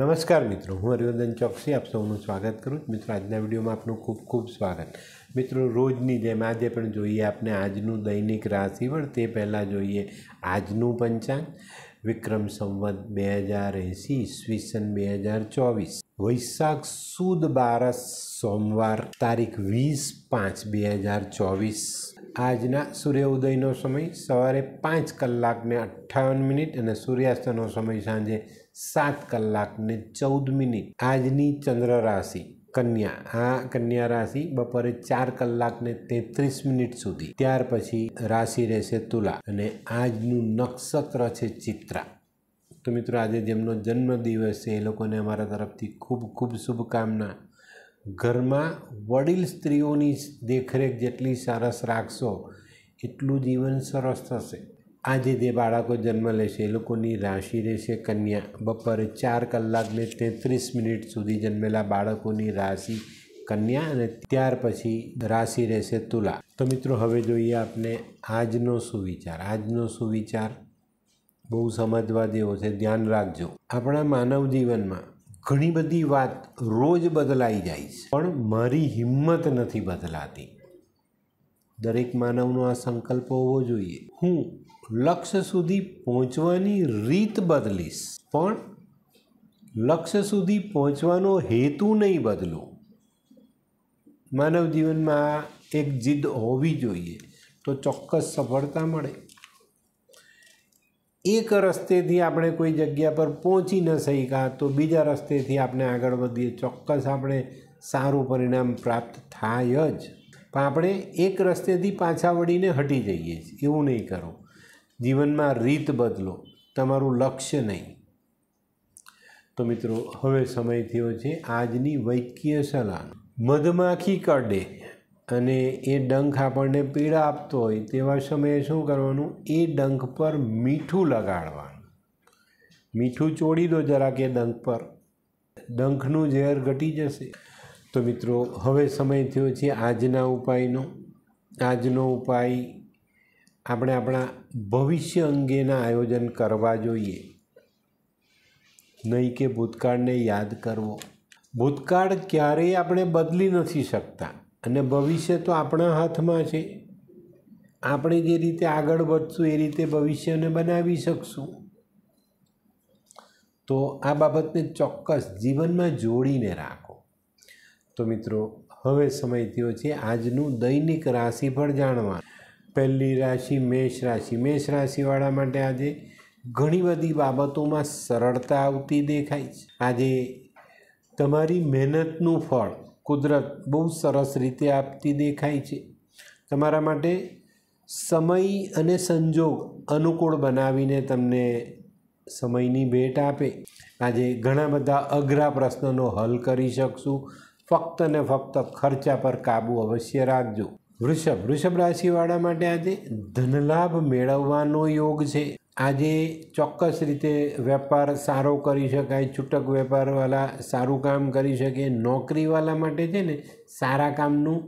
નમસ્કાર મિત્રો હું હરિવર્ધન ચોકસી આપ સૌનું સ્વાગત કરું છું મિત્રો આજના વિડીયોમાં આપનું ખૂબ ખૂબ સ્વાગત મિત્રો રોજની જેમ આજે પણ જોઈએ આપણે આજનું દૈનિક રાશિફળ તે પહેલાં જોઈએ આજનું પંચાંગ વિક્રમ સંવત બે હજાર એંસી ઈસવીસન બે હજાર ચોવીસ વૈશાખ સુદ બારસ સોમવાર તારીખ વીસ પાંચ બે હજાર ચોવીસ આજના સૂર્યોદયનો સમય સવારે પાંચ કલાકને અઠ્ઠાવન મિનિટ અને સૂર્યાસ્તનો સમય સાંજે સાત કલાકને ચૌદ મિનિટ આજની ચંદ્ર રાશિ કન્યા આ કન્યા રાશિ બપોરે ચાર કલાકને તેત્રીસ મિનિટ સુધી ત્યાર પછી રાશિ રહેશે તુલા અને આજનું નક્ષત્ર છે ચિત્રા તો મિત્રો આજે જેમનો જન્મદિવસ છે એ લોકોને અમારા તરફથી ખૂબ ખૂબ શુભકામના ઘરમાં વડીલ સ્ત્રીઓની દેખરેખ જેટલી સરસ રાખશો એટલું જીવન સરસ થશે આજે જે બાળકો જન્મ લેશે એ લોકોની રાશિ રહેશે કન્યા બપોરે ચાર કલાકને તેત્રીસ મિનિટ સુધી જન્મેલા બાળકોની રાશિ કન્યા અને ત્યાર પછી રાશિ રહેશે તુલા તો મિત્રો હવે જોઈએ આપને આજનો સુવિચાર આજનો સુવિચાર બહુ સમજવા જેવો છે ધ્યાન રાખજો આપણા માનવ જીવનમાં ઘણી બધી વાત રોજ બદલાઈ જાય છે પણ મારી હિંમત નથી બદલાતી દરેક માનવનો આ સંકલ્પ હોવો જોઈએ હું લક્ષ્ય સુધી પહોંચવાની રીત બદલીશ પણ લક્ષ્ય સુધી પહોંચવાનો હેતુ નહીં બદલું માનવ જીવનમાં એક જીદ હોવી જોઈએ તો ચોક્કસ સફળતા મળે એક રસ્તેથી આપણે કોઈ જગ્યા પર પહોંચી ન શક્યા તો બીજા રસ્તેથી આપણે આગળ વધીએ ચોક્કસ આપણે સારું પરિણામ પ્રાપ્ત થાય જ પણ આપણે એક રસ્તેથી પાછા વળીને હટી જઈએ છીએ એવું નહીં કરો જીવનમાં રીત બદલો તમારું લક્ષ્ય નહીં તો મિત્રો હવે સમય થયો છે આજની વૈકીય સલાહ મધમાખી કરડે અને એ ડંખ આપણને પીડા આપતો હોય તેવા સમયે શું કરવાનું એ ડંખ પર મીઠું લગાડવાનું મીઠું ચોડી દો જરાક એ ડંખ પર ડંખનું ઝેર ઘટી જશે તો મિત્રો હવે સમય થયો છે આજના ઉપાયનો આજનો ઉપાય આપણે આપણા ભવિષ્ય અંગેના આયોજન કરવા જોઈએ નહીં કે ભૂતકાળને યાદ કરવો ભૂતકાળ ક્યારેય આપણે બદલી નથી શકતા અને ભવિષ્ય તો આપણા હાથમાં છે આપણે જે રીતે આગળ વધશું એ રીતે ભવિષ્યને બનાવી શકશું તો આ બાબતને ચોક્કસ જીવનમાં જોડીને રાખો તો મિત્રો હવે સમય થયો છે આજનું દૈનિક રાશિ પણ જાણવા પહેલી રાશિ મેષ રાશિ મેષ રાશિવાળા માટે આજે ઘણી બધી બાબતોમાં સરળતા આવતી દેખાય છે આજે તમારી મહેનતનું ફળ કુદરત બહુ સરસ રીતે આપતી દેખાય છે તમારા માટે સમય અને સંજોગ અનુકૂળ બનાવીને તમને સમયની ભેટ આપે આજે ઘણા બધા અઘરા પ્રશ્નનો હલ કરી શકશું ફક્ત ને ફક્ત ખર્ચા પર કાબૂ અવશ્ય રાખજો વૃષભ વૃષભ રાશિવાળા માટે આજે ધનલાભ મેળવવાનો યોગ છે આજે ચોક્કસ રીતે વેપાર સારો કરી શકાય છૂટક વેપારવાળા સારું કામ કરી શકે નોકરીવાળા માટે છે ને સારા કામનું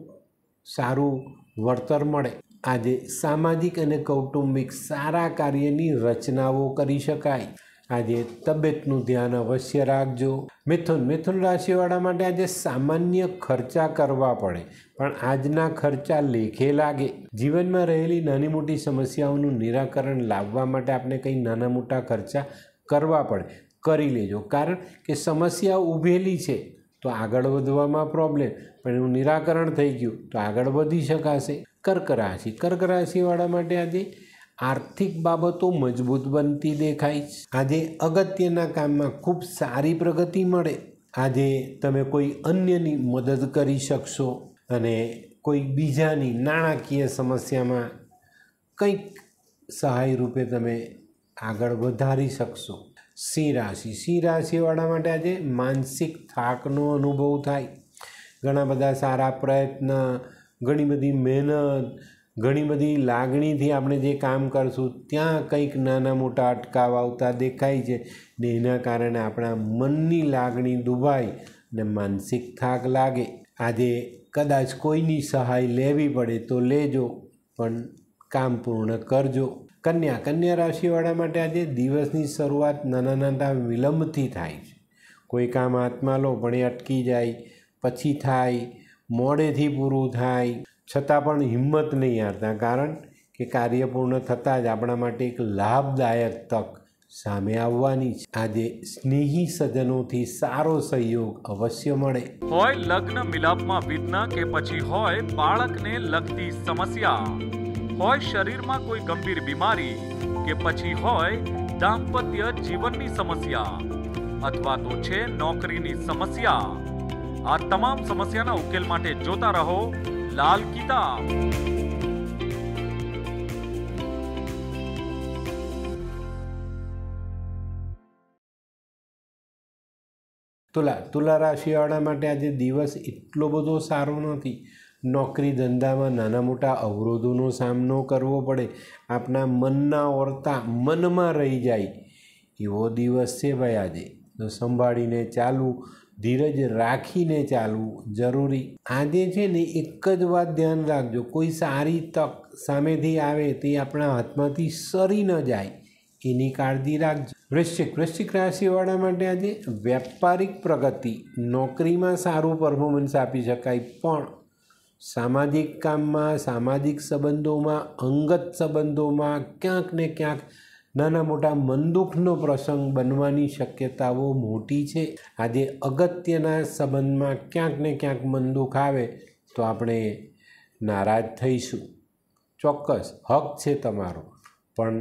સારું વળતર મળે આજે સામાજિક અને કૌટુંબિક સારા કાર્યની રચનાઓ કરી શકાય આજે તબિયતનું ધ્યાન અવશ્ય રાખજો મિથુન મિથુન રાશિવાળા માટે આજે સામાન્ય ખર્ચા કરવા પડે પણ આજના ખર્ચા લેખે લાગે જીવનમાં રહેલી નાની મોટી સમસ્યાઓનું નિરાકરણ લાવવા માટે આપણે કંઈ નાના મોટા ખર્ચા કરવા પડે કરી લેજો કારણ કે સમસ્યા ઊભેલી છે તો આગળ વધવામાં પ્રોબ્લેમ પણ એનું નિરાકરણ થઈ ગયું તો આગળ વધી શકાશે કર્ક રાશિ કર્ક રાશિવાળા માટે આજે આર્થિક બાબતો મજબૂત બનતી દેખાય છે આજે અગત્યના કામમાં ખૂબ સારી પ્રગતિ મળે આજે તમે કોઈ અન્યની મદદ કરી શકશો અને કોઈ બીજાની નાણાકીય સમસ્યામાં કંઈક સહાય રૂપે તમે આગળ વધારી શકશો સિંહ રાશિ સિંહ રાશિવાળા માટે આજે માનસિક થાકનો અનુભવ થાય ઘણા બધા સારા પ્રયત્ન ઘણી બધી મહેનત ઘણી બધી લાગણીથી આપણે જે કામ કરશું ત્યાં કંઈક નાના મોટા અટકાવ આવતા દેખાય છે ને એના કારણે આપણા મનની લાગણી દુભાય ને માનસિક થાક લાગે આજે કદાચ કોઈની સહાય લેવી પડે તો લેજો પણ કામ પૂર્ણ કરજો કન્યા કન્યા રાશિવાળા માટે આજે દિવસની શરૂઆત નાના નાના વિલંબથી થાય છે કોઈ કામ હાથમાં લો પણ એ અટકી જાય પછી થાય મોડેથી પૂરું થાય છતાં પણ હિંમત નહીં હારતા કારણ કે કાર્ય પૂર્ણ થતાં જ આપણા માટે એક લાભદાયક તક સામે આવવાની છે આજે સ્નેહી સજનોથી સારો સહયોગ અવશ્ય મળે હોય લગ્ન મિલાપમાં વિઘ્ન કે પછી હોય બાળકને લગતી સમસ્યા હોય શરીરમાં કોઈ ગંભીર બીમારી કે પછી હોય દાંપત્ય જીવનની સમસ્યા અથવા તો છે નોકરીની સમસ્યા આ તમામ સમસ્યાના ઉકેલ માટે જોતા રહો લાલ કિતાબ તુલા તુલા રાશિવાળા માટે આજે દિવસ એટલો બધો સારો નથી નોકરી ધંધામાં નાના મોટા અવરોધોનો સામનો કરવો પડે આપના મનના ઓરતા મનમાં રહી જાય એવો દિવસ છે ભાઈ આજે તો સંભાળીને ચાલવું ધીરજ રાખીને ચાલવું જરૂરી આજે છે ને એક જ વાત ધ્યાન રાખજો કોઈ સારી તક સામેથી આવે તે આપણા હાથમાંથી સરી ન જાય એની કાળજી રાખજો વૃશ્ચિક વૃશ્ચિક રાશિવાળા માટે આજે વેપારિક પ્રગતિ નોકરીમાં સારું પરફોર્મન્સ આપી શકાય પણ સામાજિક કામમાં સામાજિક સંબંધોમાં અંગત સંબંધોમાં ક્યાંક ને ક્યાંક નાના મોટા મનદુખનો પ્રસંગ બનવાની શક્યતાઓ મોટી છે આજે અગત્યના સંબંધમાં ક્યાંક ને ક્યાંક મનદુખ આવે તો આપણે નારાજ થઈશું ચોક્કસ હક છે તમારો પણ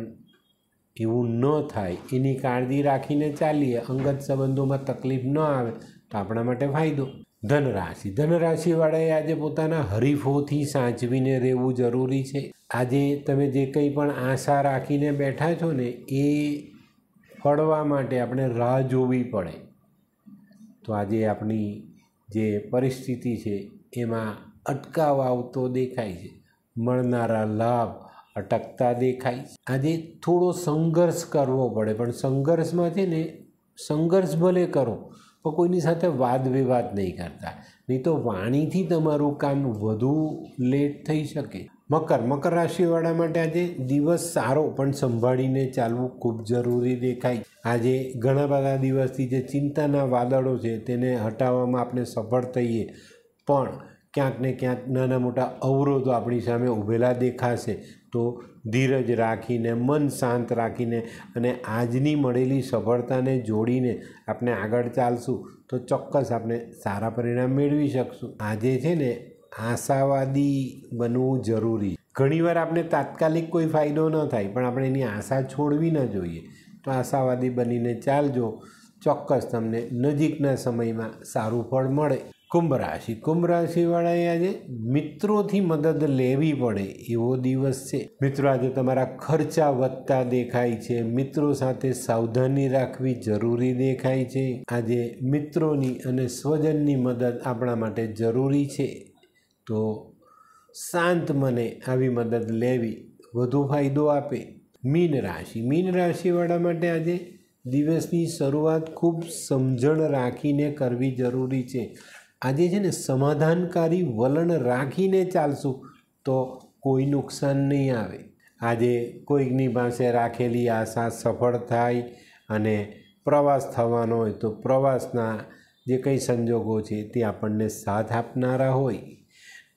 એવું ન થાય એની કાળજી રાખીને ચાલીએ અંગત સંબંધોમાં તકલીફ ન આવે તો આપણા માટે ફાયદો ધનરાશિ ધનરાશિવાળાએ આજે પોતાના હરીફોથી સાચવીને રહેવું જરૂરી છે આજે તમે જે કંઈ પણ આશા રાખીને બેઠા છો ને એ ફળવા માટે આપણે રાહ જોવી પડે તો આજે આપણી જે પરિસ્થિતિ છે એમાં અટકાવ આવતો દેખાય છે મળનારા લાભ અટકતા દેખાય છે આજે થોડો સંઘર્ષ કરવો પડે પણ સંઘર્ષમાં છે ને સંઘર્ષ ભલે કરો પણ કોઈની સાથે વાદ વિવાદ નહીં કરતા નહીં તો વાણીથી તમારું કામ વધુ લેટ થઈ શકે મકર મકર રાશિવાળા માટે આજે દિવસ સારો પણ સંભાળીને ચાલવું ખૂબ જરૂરી દેખાય આજે ઘણા બધા દિવસથી જે ચિંતાના વાદળો છે તેને હટાવવામાં આપણે સફળ થઈએ પણ ક્યાંક ને ક્યાંક નાના મોટા અવરોધો આપણી સામે ઊભેલા દેખાશે તો ધીરજ રાખીને મન શાંત રાખીને અને આજની મળેલી સફળતાને જોડીને આપણે આગળ ચાલશું તો ચોક્કસ આપણે સારા પરિણામ મેળવી શકશું આજે છે ને આશાવાદી બનવું જરૂરી ઘણીવાર આપણે તાત્કાલિક કોઈ ફાયદો ન થાય પણ આપણે એની આશા છોડવી ન જોઈએ તો આશાવાદી બનીને ચાલજો ચોક્કસ તમને નજીકના સમયમાં સારું ફળ મળે કુંભ રાશિ કુંભ રાશિવાળાએ આજે મિત્રોથી મદદ લેવી પડે એવો દિવસ છે મિત્રો આજે તમારા ખર્ચા વધતા દેખાય છે મિત્રો સાથે સાવધાની રાખવી જરૂરી દેખાય છે આજે મિત્રોની અને સ્વજનની મદદ આપણા માટે જરૂરી છે તો શાંત મને આવી મદદ લેવી વધુ ફાયદો આપે મીન રાશિ મીન રાશિવાળા માટે આજે દિવસની શરૂઆત ખૂબ સમજણ રાખીને કરવી જરૂરી છે આજે છે ને સમાધાનકારી વલણ રાખીને ચાલશું તો કોઈ નુકસાન નહીં આવે આજે કોઈકની પાસે રાખેલી આશા સફળ થાય અને પ્રવાસ થવાનો હોય તો પ્રવાસના જે કંઈ સંજોગો છે તે આપણને સાથ આપનારા હોય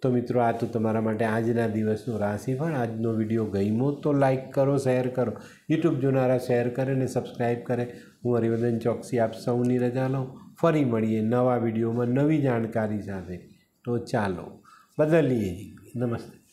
તો મિત્રો આ તો તમારા માટે આજના દિવસનું રાશિફળ આજનો વિડીયો ગમ્યો તો લાઇક કરો શેર કરો યુટ્યુબ જોનારા શેર કરે અને સબસ્ક્રાઈબ કરે હું હરિવર્ધન ચોકસી આપ સૌની રજા લઉં ફરી મળીએ નવા વિડીયોમાં નવી જાણકારી સાથે તો ચાલો બદલીએ નમસ્તે